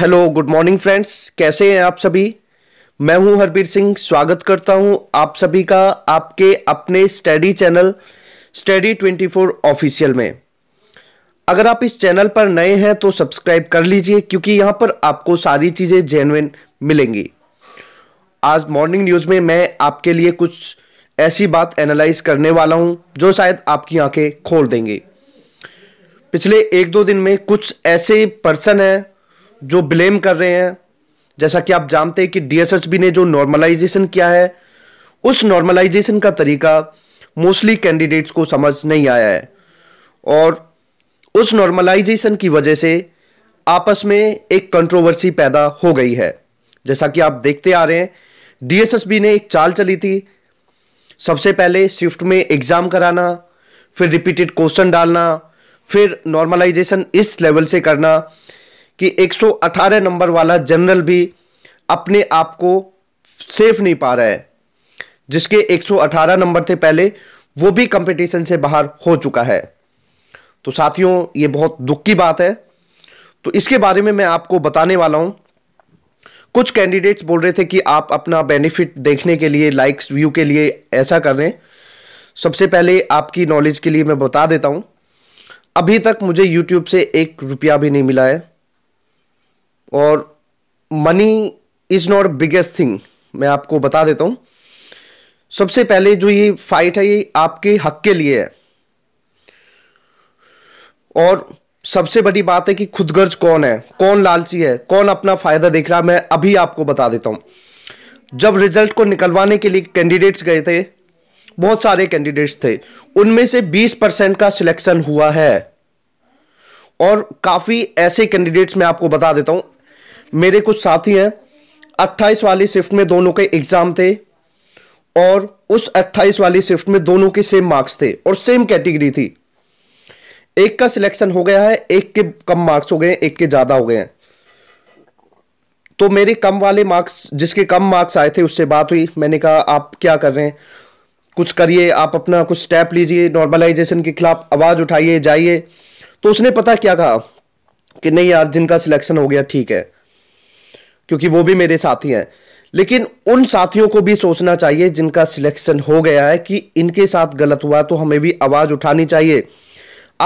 hello good morning friends कैसे हैं आप सभी मैं हूं हरबीर सिंह स्वागत करता हूं आप सभी का आपके अपने स्टडी चैनल स्टडी 24 ऑफिशियल में अगर आप इस चैनल पर नए हैं तो सब्सक्राइब कर लीजिए क्योंकि यहां पर आपको सारी चीज़ें जेनविन मिलेंगी आज मॉर्निंग न्यूज़ में मैं आपके लिए कुछ ऐसी बात एनालाइज करने वाला हूं जो शायद आपकी आंखें खोल देंगे पिछले एक दो दिन में कुछ ऐसे पर्सन हैं जो ब्लेम कर रहे हैं जैसा कि आप जानते हैं कि डीएसएसबी ने जो नॉर्मलाइजेशन किया है उस नॉर्मलाइजेशन का तरीका मोस्टली कैंडिडेट्स को समझ नहीं आया है और उस नॉर्मलाइजेशन की वजह से आपस में एक कंट्रोवर्सी पैदा हो गई है जैसा कि आप देखते आ रहे हैं डीएसएसबी ने एक चाल चली थी सबसे पहले स्विफ्ट में एग्ज़ाम कराना फिर रिपीटेड क्वेश्चन डालना फिर नॉर्मलाइजेशन इस लेवल से करना कि 118 नंबर वाला जनरल भी अपने आप को सेफ नहीं पा रहा है जिसके 118 नंबर थे पहले वो भी कंपटीशन से बाहर हो चुका है तो साथियों ये बहुत दुख की बात है तो इसके बारे में मैं आपको बताने वाला हूं कुछ कैंडिडेट्स बोल रहे थे कि आप अपना बेनिफिट देखने के लिए लाइक्स व्यू के लिए ऐसा कर रहे सबसे पहले आपकी नॉलेज के लिए मैं बता देता हूं अभी तक मुझे यूट्यूब से एक रुपया भी नहीं मिला है और money is not biggest thing मैं आपको बता देता हूँ सबसे पहले जो ये फाइट है ये आपके हक के लिए है और सबसे बड़ी बात है कि खुदगर्ज कौन है कौन लालची है कौन अपना फ़ायदा देख रहा है मैं अभी आपको बता देता हूँ जब रिजल्ट को निकलवाने के लिए कैंडिडेट्स गए थे बहुत सारे कैंडिडेट्स थे उनमें से 20 परसेंट का सिलेक्शन हुआ है और काफ़ी ऐसे कैंडिडेट्स मैं आपको बता देता हूँ मेरे कुछ साथी हैं अट्ठाईस वाली शिफ्ट में दोनों के एग्ज़ाम थे और उस अट्ठाईस वाली शिफ्ट में दोनों के सेम मार्क्स थे और सेम कैटेगरी थी एक का सिलेक्शन हो गया है एक के कम मार्क्स हो गए एक के ज़्यादा हो गए हैं तो मेरे कम वाले मार्क्स जिसके कम मार्क्स आए थे उससे बात हुई मैंने कहा आप क्या कर रहे हैं कुछ करिए आप अपना कुछ स्टेप लीजिए नॉर्मलाइजेशन के खिलाफ आवाज़ उठाइए जाइए तो उसने पता क्या कहा कि नहीं यार जिनका सिलेक्शन हो गया ठीक है क्योंकि वो भी मेरे साथी हैं लेकिन उन साथियों को भी सोचना चाहिए जिनका सिलेक्शन हो गया है कि इनके साथ गलत हुआ तो हमें भी आवाज़ उठानी चाहिए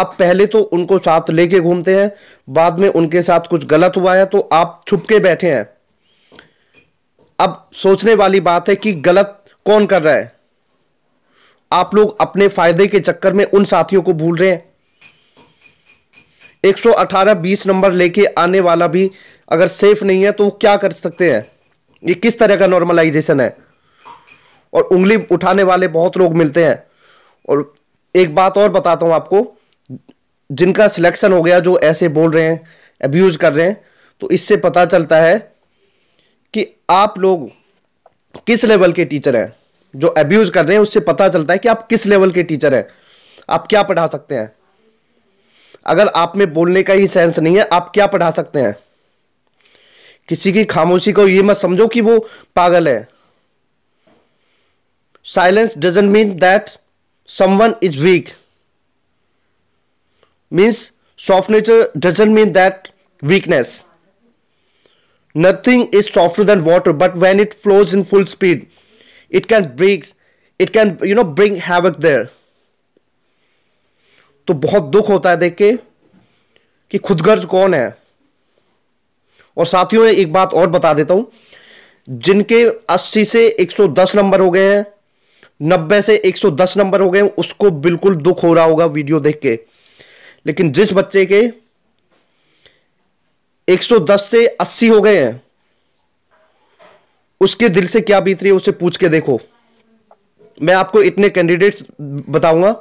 आप पहले तो उनको साथ लेके घूमते हैं बाद में उनके साथ कुछ गलत हुआ है तो आप छुपके बैठे हैं अब सोचने वाली बात है कि गलत कौन कर रहा है आप लोग अपने फायदे के चक्कर में उन साथियों को भूल रहे हैं 118 20 नंबर लेके आने वाला भी अगर सेफ नहीं है तो वो क्या कर सकते हैं ये किस तरह का नॉर्मलाइजेशन है और उंगली उठाने वाले बहुत लोग मिलते हैं और एक बात और बताता हूँ आपको जिनका सिलेक्शन हो गया जो ऐसे बोल रहे हैं अब्यूज़ कर रहे हैं तो इससे पता चलता है कि आप लोग किस लेवल के टीचर हैं जो अब्यूज़ कर रहे हैं उससे पता चलता है कि आप किस लेवल के टीचर हैं आप क्या पढ़ा सकते हैं अगर आप में बोलने का ही सेंस नहीं है आप क्या पढ़ा सकते हैं किसी की खामोशी को ये मत समझो कि वो पागल है silence doesn't mean that someone is weak means soft nature doesn't mean that weakness nothing is softer than water but when it flows in full speed it can bring it can you know bring havoc there तो बहुत दुख होता है देख के कि खुदगर्ज कौन है और साथियों एक बात और बता देता हूं जिनके 80 से 110 नंबर हो गए हैं 90 से 110 नंबर हो गए हैं उसको बिल्कुल दुख हो रहा होगा वीडियो देख के लेकिन जिस बच्चे के 110 से 80 हो गए हैं उसके दिल से क्या बीत रही है उसे पूछ के देखो मैं आपको इतने कैंडिडेट्स बताऊंगा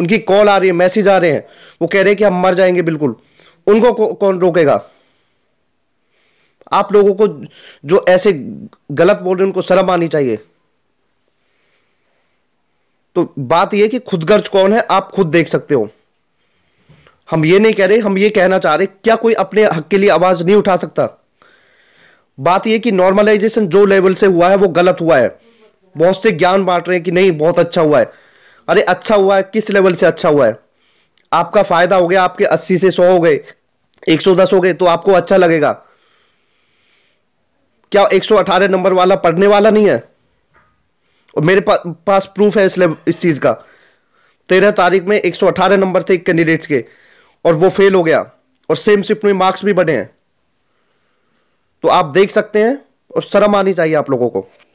उनकी कॉल आ रही है मैसेज आ रहे हैं वो कह रहे हैं कि हम मर जाएंगे बिल्कुल उनको कौन रोकेगा आप लोगों को जो ऐसे गलत बोल रहे उनको शर्म आनी चाहिए तो बात यह कि खुदगर्ज कौन है आप खुद देख सकते हो हम ये नहीं कह रहे हम ये कहना चाह रहे क्या कोई अपने हक के लिए आवाज नहीं उठा सकता बात यह कि नॉर्मलाइजेशन जो लेवल से हुआ है वो गलत हुआ है बहुत से ज्ञान बांट रहे हैं कि नहीं बहुत अच्छा हुआ है अरे अच्छा हुआ है किस लेवल से अच्छा हुआ है आपका फायदा हो गया आपके अस्सी से सौ हो गए एक सौ दस हो गए तो आपको अच्छा लगेगा क्या 118 नंबर वाला पढ़ने वाला नहीं है और मेरे पा, पास प्रूफ है इसलिए इस चीज़ का तेरह तारीख में 118 नंबर थे एक कैंडिडेट्स के और वो फेल हो गया और सेम शिफ्ट में मार्क्स भी बढ़े हैं तो आप देख सकते हैं और शर्म आनी चाहिए आप लोगों को